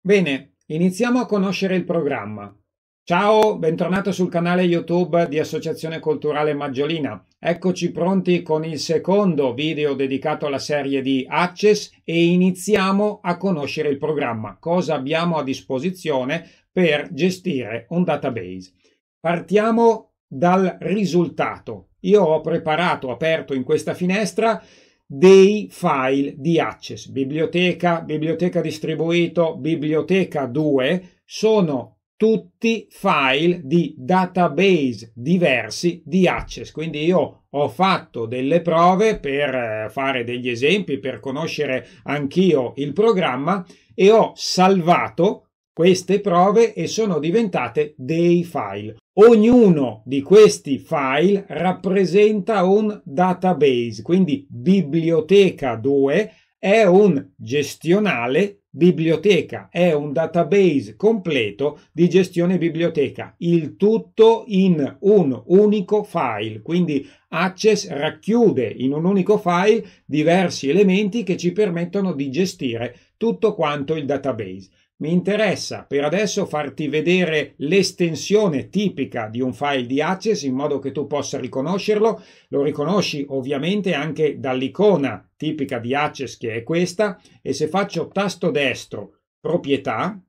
Bene, iniziamo a conoscere il programma. Ciao, bentornato sul canale YouTube di Associazione Culturale Maggiolina. Eccoci pronti con il secondo video dedicato alla serie di Access e iniziamo a conoscere il programma, cosa abbiamo a disposizione per gestire un database. Partiamo dal risultato. Io ho preparato, aperto in questa finestra dei file di Access, biblioteca, biblioteca distribuito, biblioteca 2, sono tutti file di database diversi di Access. Quindi io ho fatto delle prove per eh, fare degli esempi, per conoscere anch'io il programma e ho salvato queste prove e sono diventate dei file. Ognuno di questi file rappresenta un database, quindi biblioteca 2 è un gestionale biblioteca, è un database completo di gestione biblioteca, il tutto in un unico file, quindi Access racchiude in un unico file diversi elementi che ci permettono di gestire tutto quanto il database. Mi interessa per adesso farti vedere l'estensione tipica di un file di Access in modo che tu possa riconoscerlo. Lo riconosci ovviamente anche dall'icona tipica di Access che è questa e se faccio tasto destro proprietà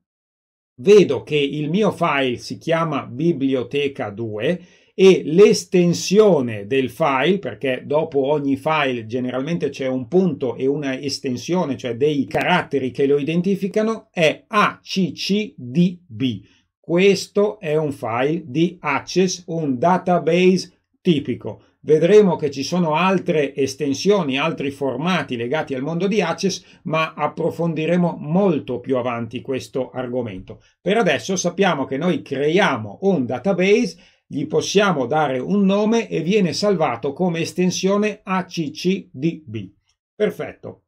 vedo che il mio file si chiama biblioteca 2 e l'estensione del file, perché dopo ogni file generalmente c'è un punto e una estensione, cioè dei caratteri che lo identificano, è ACCDB. Questo è un file di Access, un database tipico. Vedremo che ci sono altre estensioni, altri formati legati al mondo di Access, ma approfondiremo molto più avanti questo argomento. Per adesso sappiamo che noi creiamo un database gli possiamo dare un nome e viene salvato come estensione ACCDB. Perfetto.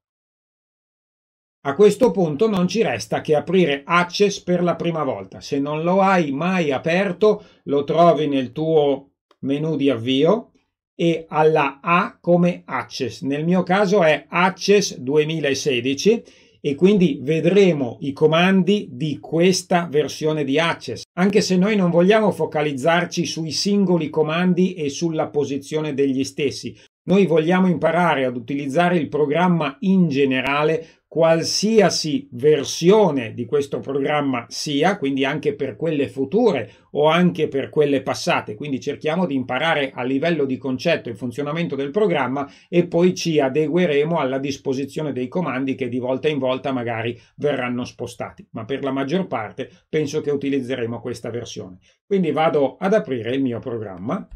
A questo punto non ci resta che aprire Access per la prima volta. Se non lo hai mai aperto, lo trovi nel tuo menu di avvio e alla A come Access. Nel mio caso è Access 2016 e quindi vedremo i comandi di questa versione di Access, anche se noi non vogliamo focalizzarci sui singoli comandi e sulla posizione degli stessi. Noi vogliamo imparare ad utilizzare il programma in generale qualsiasi versione di questo programma sia, quindi anche per quelle future o anche per quelle passate. Quindi cerchiamo di imparare a livello di concetto il funzionamento del programma e poi ci adegueremo alla disposizione dei comandi che di volta in volta magari verranno spostati. Ma per la maggior parte penso che utilizzeremo questa versione. Quindi vado ad aprire il mio programma.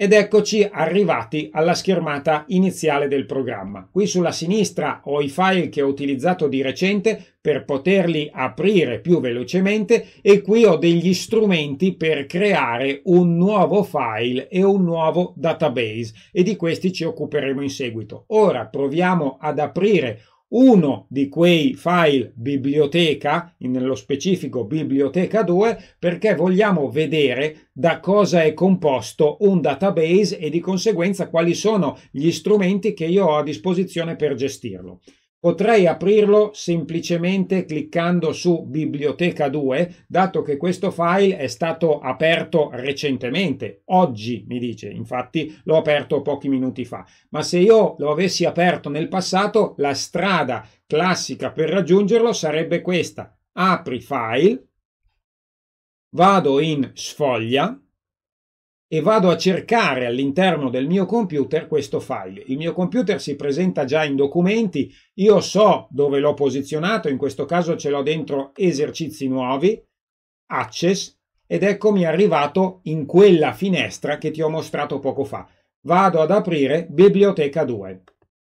Ed eccoci arrivati alla schermata iniziale del programma. Qui sulla sinistra ho i file che ho utilizzato di recente per poterli aprire più velocemente e qui ho degli strumenti per creare un nuovo file e un nuovo database e di questi ci occuperemo in seguito. Ora proviamo ad aprire uno di quei file biblioteca, nello specifico biblioteca 2, perché vogliamo vedere da cosa è composto un database e di conseguenza quali sono gli strumenti che io ho a disposizione per gestirlo. Potrei aprirlo semplicemente cliccando su Biblioteca 2, dato che questo file è stato aperto recentemente, oggi mi dice, infatti l'ho aperto pochi minuti fa, ma se io lo avessi aperto nel passato, la strada classica per raggiungerlo sarebbe questa. Apri file, vado in sfoglia, e vado a cercare all'interno del mio computer questo file. Il mio computer si presenta già in documenti, io so dove l'ho posizionato, in questo caso ce l'ho dentro esercizi nuovi, access, ed eccomi arrivato in quella finestra che ti ho mostrato poco fa. Vado ad aprire biblioteca 2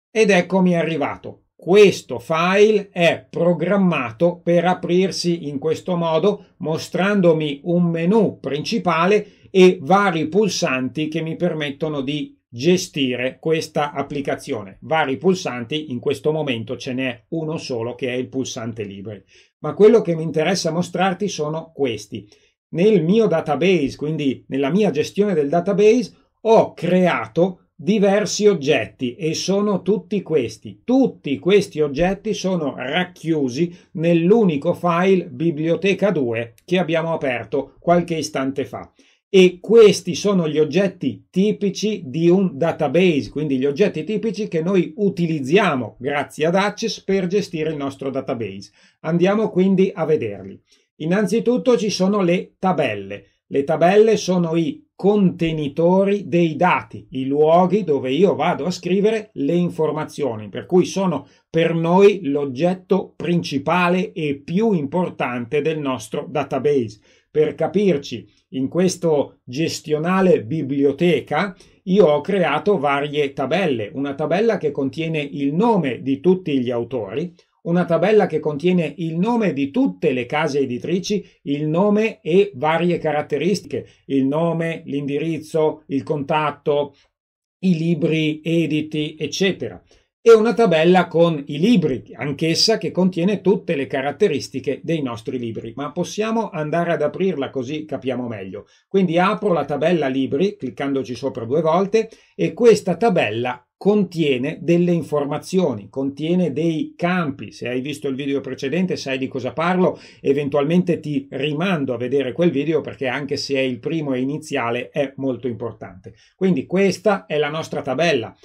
ed eccomi arrivato. Questo file è programmato per aprirsi in questo modo mostrandomi un menu principale e vari pulsanti che mi permettono di gestire questa applicazione. Vari pulsanti, in questo momento ce n'è uno solo che è il pulsante libri. Ma quello che mi interessa mostrarti sono questi. Nel mio database, quindi nella mia gestione del database, ho creato diversi oggetti e sono tutti questi. Tutti questi oggetti sono racchiusi nell'unico file biblioteca 2 che abbiamo aperto qualche istante fa e questi sono gli oggetti tipici di un database, quindi gli oggetti tipici che noi utilizziamo grazie ad Access per gestire il nostro database. Andiamo quindi a vederli. Innanzitutto ci sono le tabelle. Le tabelle sono i contenitori dei dati, i luoghi dove io vado a scrivere le informazioni, per cui sono per noi l'oggetto principale e più importante del nostro database per capirci, in questo gestionale biblioteca io ho creato varie tabelle, una tabella che contiene il nome di tutti gli autori, una tabella che contiene il nome di tutte le case editrici, il nome e varie caratteristiche, il nome, l'indirizzo, il contatto, i libri editi, eccetera e una tabella con i libri, anch'essa che contiene tutte le caratteristiche dei nostri libri, ma possiamo andare ad aprirla così capiamo meglio. Quindi apro la tabella libri cliccandoci sopra due volte e questa tabella contiene delle informazioni, contiene dei campi. Se hai visto il video precedente sai di cosa parlo, eventualmente ti rimando a vedere quel video perché anche se è il primo e iniziale è molto importante. Quindi questa è la nostra tabella.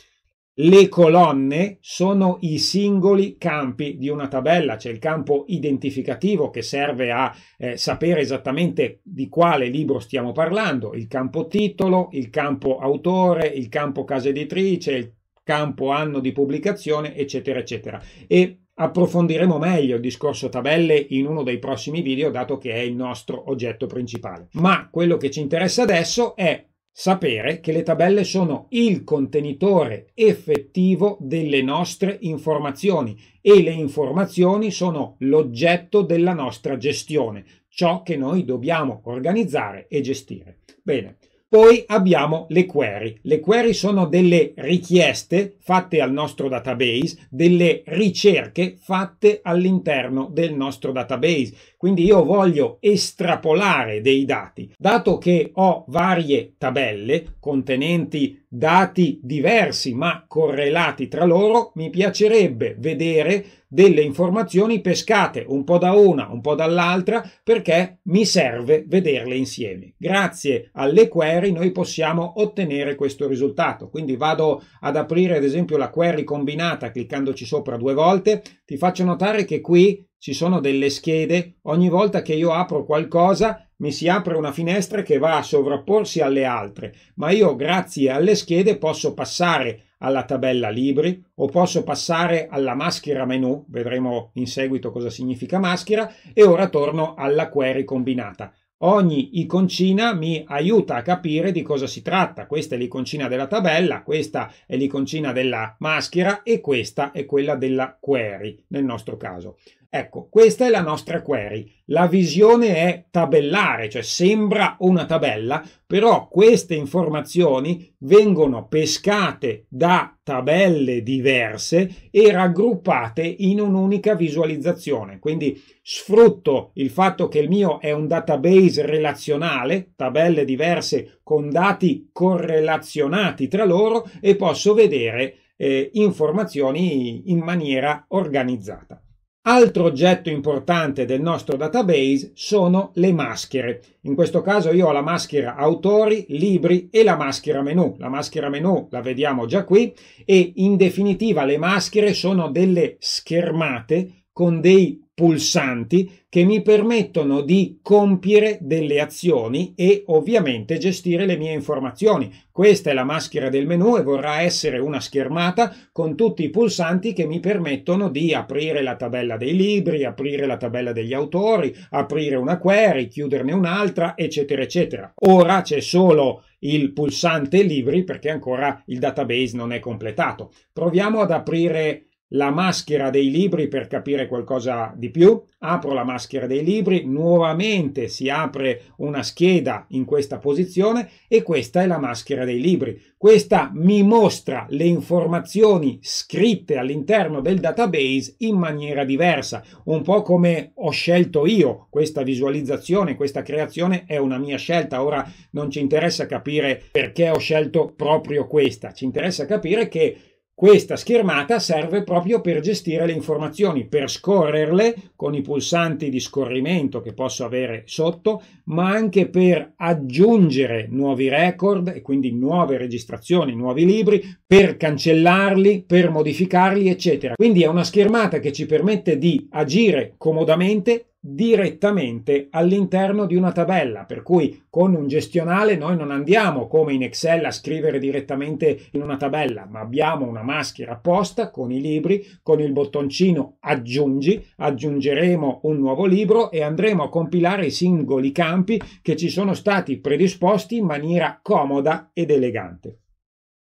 Le colonne sono i singoli campi di una tabella, c'è il campo identificativo che serve a eh, sapere esattamente di quale libro stiamo parlando, il campo titolo, il campo autore, il campo casa editrice, il campo anno di pubblicazione, eccetera, eccetera. E approfondiremo meglio il discorso tabelle in uno dei prossimi video, dato che è il nostro oggetto principale. Ma quello che ci interessa adesso è Sapere che le tabelle sono il contenitore effettivo delle nostre informazioni e le informazioni sono l'oggetto della nostra gestione, ciò che noi dobbiamo organizzare e gestire. Bene. Poi abbiamo le query. Le query sono delle richieste fatte al nostro database, delle ricerche fatte all'interno del nostro database quindi io voglio estrapolare dei dati. Dato che ho varie tabelle contenenti dati diversi ma correlati tra loro, mi piacerebbe vedere delle informazioni pescate un po' da una, un po' dall'altra, perché mi serve vederle insieme. Grazie alle query noi possiamo ottenere questo risultato. Quindi vado ad aprire ad esempio la query combinata cliccandoci sopra due volte. Ti faccio notare che qui ci sono delle schede, ogni volta che io apro qualcosa mi si apre una finestra che va a sovrapporsi alle altre, ma io grazie alle schede posso passare alla tabella libri o posso passare alla maschera menu, vedremo in seguito cosa significa maschera, e ora torno alla query combinata. Ogni iconcina mi aiuta a capire di cosa si tratta. Questa è l'iconcina della tabella, questa è l'iconcina della maschera e questa è quella della query nel nostro caso. Ecco, questa è la nostra query. La visione è tabellare, cioè sembra una tabella, però queste informazioni vengono pescate da tabelle diverse e raggruppate in un'unica visualizzazione. Quindi sfrutto il fatto che il mio è un database relazionale, tabelle diverse con dati correlazionati tra loro e posso vedere eh, informazioni in maniera organizzata. Altro oggetto importante del nostro database sono le maschere. In questo caso io ho la maschera autori, libri e la maschera menu. La maschera menu la vediamo già qui e in definitiva le maschere sono delle schermate con dei pulsanti che mi permettono di compiere delle azioni e ovviamente gestire le mie informazioni. Questa è la maschera del menu e vorrà essere una schermata con tutti i pulsanti che mi permettono di aprire la tabella dei libri, aprire la tabella degli autori, aprire una query, chiuderne un'altra, eccetera, eccetera. Ora c'è solo il pulsante libri perché ancora il database non è completato. Proviamo ad aprire la maschera dei libri per capire qualcosa di più, apro la maschera dei libri, nuovamente si apre una scheda in questa posizione e questa è la maschera dei libri. Questa mi mostra le informazioni scritte all'interno del database in maniera diversa, un po' come ho scelto io questa visualizzazione, questa creazione è una mia scelta, ora non ci interessa capire perché ho scelto proprio questa, ci interessa capire che questa schermata serve proprio per gestire le informazioni, per scorrerle con i pulsanti di scorrimento che posso avere sotto, ma anche per aggiungere nuovi record e quindi nuove registrazioni, nuovi libri, per cancellarli, per modificarli, eccetera. Quindi è una schermata che ci permette di agire comodamente direttamente all'interno di una tabella, per cui con un gestionale noi non andiamo come in Excel a scrivere direttamente in una tabella, ma abbiamo una maschera apposta con i libri, con il bottoncino aggiungi, aggiungeremo un nuovo libro e andremo a compilare i singoli campi che ci sono stati predisposti in maniera comoda ed elegante.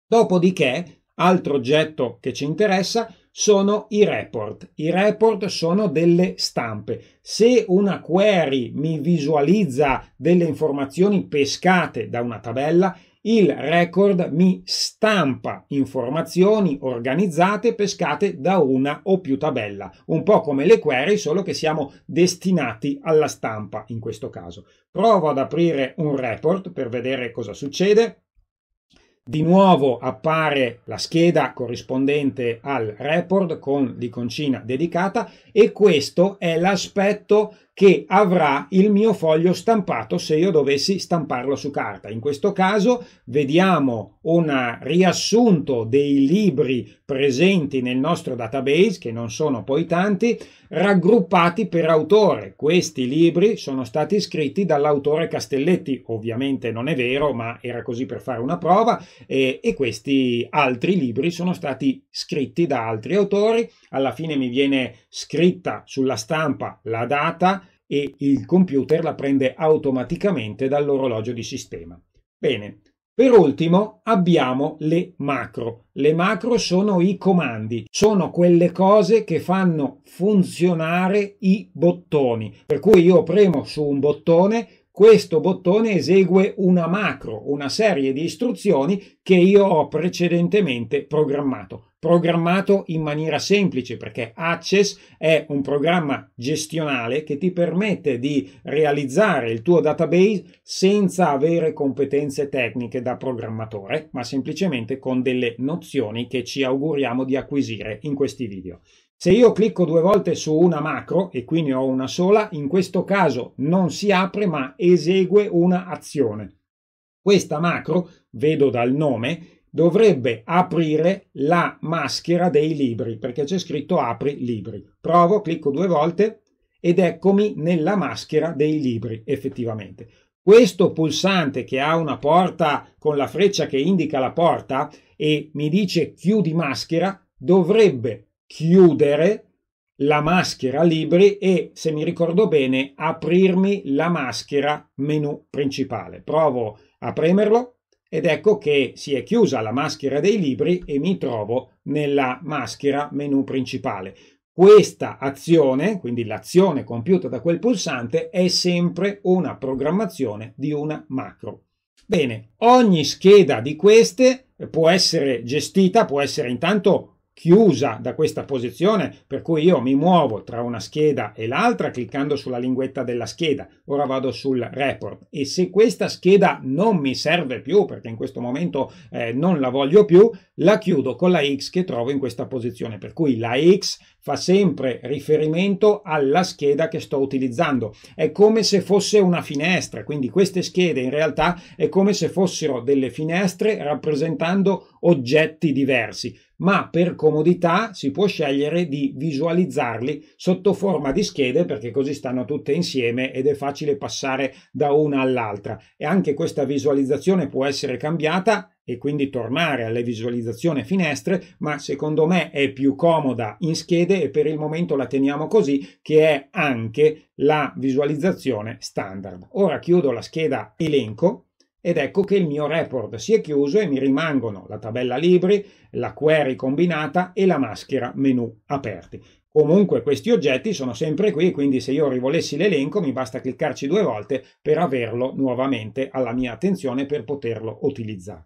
Dopodiché, altro oggetto che ci interessa, sono i report. I report sono delle stampe. Se una query mi visualizza delle informazioni pescate da una tabella, il record mi stampa informazioni organizzate pescate da una o più tabella, un po' come le query, solo che siamo destinati alla stampa in questo caso. Provo ad aprire un report per vedere cosa succede. Di nuovo appare la scheda corrispondente al report con l'iconcina dedicata e questo è l'aspetto che avrà il mio foglio stampato se io dovessi stamparlo su carta. In questo caso vediamo un riassunto dei libri presenti nel nostro database, che non sono poi tanti, raggruppati per autore. Questi libri sono stati scritti dall'autore Castelletti, ovviamente non è vero, ma era così per fare una prova, e, e questi altri libri sono stati scritti da altri autori. Alla fine mi viene scritta sulla stampa la data, e il computer la prende automaticamente dall'orologio di sistema. Bene, per ultimo abbiamo le macro. Le macro sono i comandi, sono quelle cose che fanno funzionare i bottoni. Per cui io premo su un bottone, questo bottone esegue una macro, una serie di istruzioni che io ho precedentemente programmato programmato in maniera semplice perché Access è un programma gestionale che ti permette di realizzare il tuo database senza avere competenze tecniche da programmatore, ma semplicemente con delle nozioni che ci auguriamo di acquisire in questi video. Se io clicco due volte su una macro, e qui ne ho una sola, in questo caso non si apre ma esegue una azione. Questa macro, vedo dal nome, dovrebbe aprire la maschera dei libri, perché c'è scritto apri libri. Provo, clicco due volte ed eccomi nella maschera dei libri effettivamente. Questo pulsante che ha una porta con la freccia che indica la porta e mi dice chiudi maschera dovrebbe chiudere la maschera libri e se mi ricordo bene aprirmi la maschera menu principale. Provo a premerlo ed ecco che si è chiusa la maschera dei libri e mi trovo nella maschera menu principale. Questa azione, quindi l'azione compiuta da quel pulsante, è sempre una programmazione di una macro. Bene, ogni scheda di queste può essere gestita, può essere intanto chiusa da questa posizione, per cui io mi muovo tra una scheda e l'altra cliccando sulla linguetta della scheda. Ora vado sul report e se questa scheda non mi serve più, perché in questo momento eh, non la voglio più, la chiudo con la X che trovo in questa posizione. Per cui la X fa sempre riferimento alla scheda che sto utilizzando. È come se fosse una finestra, quindi queste schede in realtà è come se fossero delle finestre rappresentando oggetti diversi ma per comodità si può scegliere di visualizzarli sotto forma di schede perché così stanno tutte insieme ed è facile passare da una all'altra e anche questa visualizzazione può essere cambiata e quindi tornare alle visualizzazioni finestre, ma secondo me è più comoda in schede e per il momento la teniamo così, che è anche la visualizzazione standard. Ora chiudo la scheda elenco ed ecco che il mio report si è chiuso e mi rimangono la tabella libri, la query combinata e la maschera menu aperti. Comunque questi oggetti sono sempre qui, quindi se io rivolessi l'elenco mi basta cliccarci due volte per averlo nuovamente alla mia attenzione per poterlo utilizzare.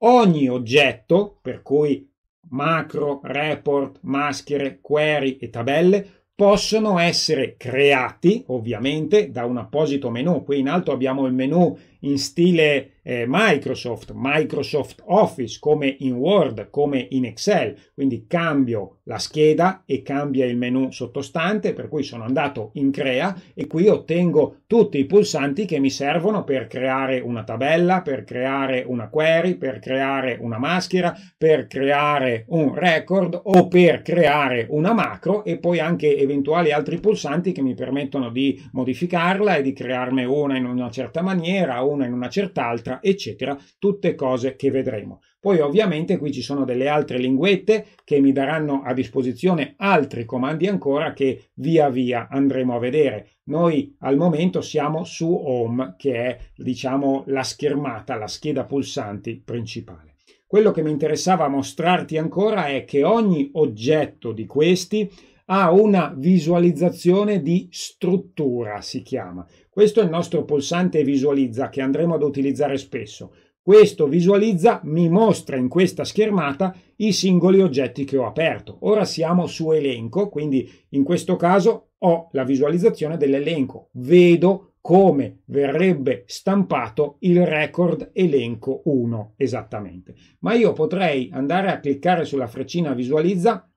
Ogni oggetto, per cui macro, report, maschere, query e tabelle, possono essere creati ovviamente da un apposito menu. Qui in alto abbiamo il menu in stile eh, Microsoft, Microsoft Office, come in Word, come in Excel. Quindi cambio la scheda e cambia il menu sottostante, per cui sono andato in Crea e qui ottengo tutti i pulsanti che mi servono per creare una tabella, per creare una query, per creare una maschera, per creare un record o per creare una macro e poi anche eventuali altri pulsanti che mi permettono di modificarla e di crearne una in una certa maniera, una in una cert'altra eccetera, tutte cose che vedremo. Poi ovviamente qui ci sono delle altre linguette che mi daranno a disposizione altri comandi ancora che via via andremo a vedere. Noi al momento siamo su Home, che è diciamo la schermata, la scheda pulsanti principale. Quello che mi interessava mostrarti ancora è che ogni oggetto di questi ha una visualizzazione di struttura, si chiama. Questo è il nostro pulsante visualizza che andremo ad utilizzare spesso. Questo visualizza mi mostra in questa schermata i singoli oggetti che ho aperto. Ora siamo su elenco, quindi in questo caso ho la visualizzazione dell'elenco. Vedo come verrebbe stampato il record elenco 1 esattamente. Ma io potrei andare a cliccare sulla freccina visualizza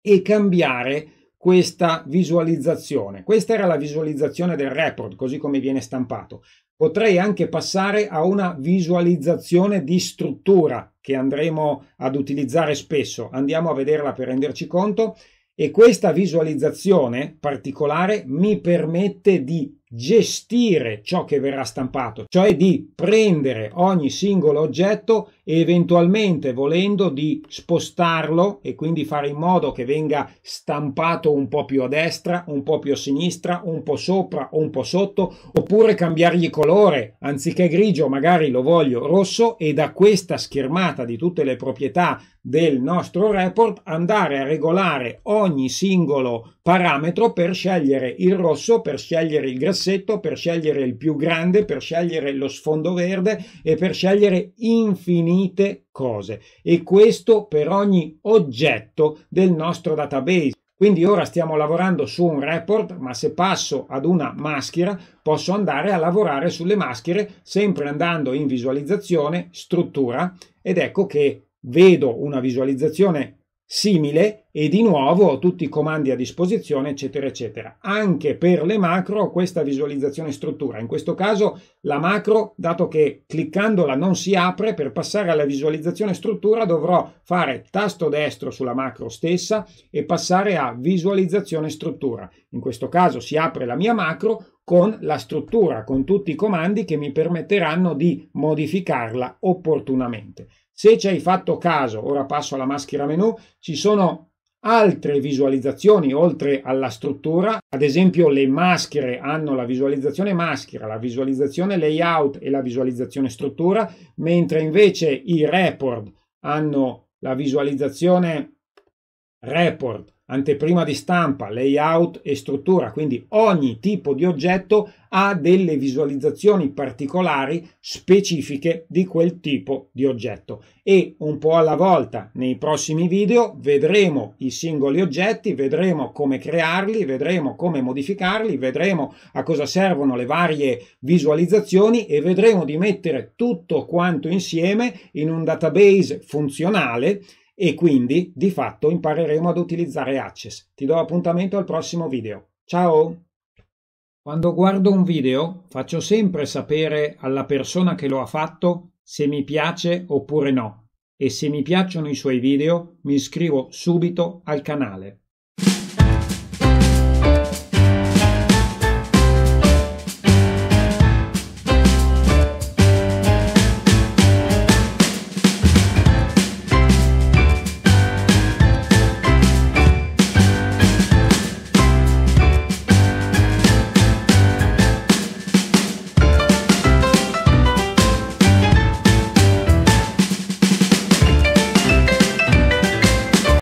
e cambiare questa visualizzazione. Questa era la visualizzazione del report, così come viene stampato. Potrei anche passare a una visualizzazione di struttura che andremo ad utilizzare spesso. Andiamo a vederla per renderci conto e questa visualizzazione particolare mi permette di gestire ciò che verrà stampato, cioè di prendere ogni singolo oggetto e eventualmente volendo di spostarlo e quindi fare in modo che venga stampato un po' più a destra, un po' più a sinistra, un po' sopra un po' sotto, oppure cambiargli colore, anziché grigio magari lo voglio rosso e da questa schermata di tutte le proprietà del nostro report andare a regolare ogni singolo parametro per scegliere il rosso, per scegliere il grassetto, per scegliere il più grande, per scegliere lo sfondo verde e per scegliere infinite cose. E questo per ogni oggetto del nostro database. Quindi ora stiamo lavorando su un report, ma se passo ad una maschera posso andare a lavorare sulle maschere sempre andando in visualizzazione, struttura ed ecco che vedo una visualizzazione simile e di nuovo ho tutti i comandi a disposizione eccetera eccetera anche per le macro questa visualizzazione struttura in questo caso la macro dato che cliccandola non si apre per passare alla visualizzazione struttura dovrò fare tasto destro sulla macro stessa e passare a visualizzazione struttura in questo caso si apre la mia macro con la struttura con tutti i comandi che mi permetteranno di modificarla opportunamente se ci hai fatto caso, ora passo alla maschera menu, ci sono altre visualizzazioni oltre alla struttura, ad esempio le maschere hanno la visualizzazione maschera, la visualizzazione layout e la visualizzazione struttura, mentre invece i report hanno la visualizzazione report anteprima di stampa, layout e struttura, quindi ogni tipo di oggetto ha delle visualizzazioni particolari specifiche di quel tipo di oggetto e un po' alla volta nei prossimi video vedremo i singoli oggetti, vedremo come crearli, vedremo come modificarli, vedremo a cosa servono le varie visualizzazioni e vedremo di mettere tutto quanto insieme in un database funzionale e quindi, di fatto, impareremo ad utilizzare Access. Ti do appuntamento al prossimo video. Ciao! Quando guardo un video faccio sempre sapere alla persona che lo ha fatto se mi piace oppure no e se mi piacciono i suoi video mi iscrivo subito al canale.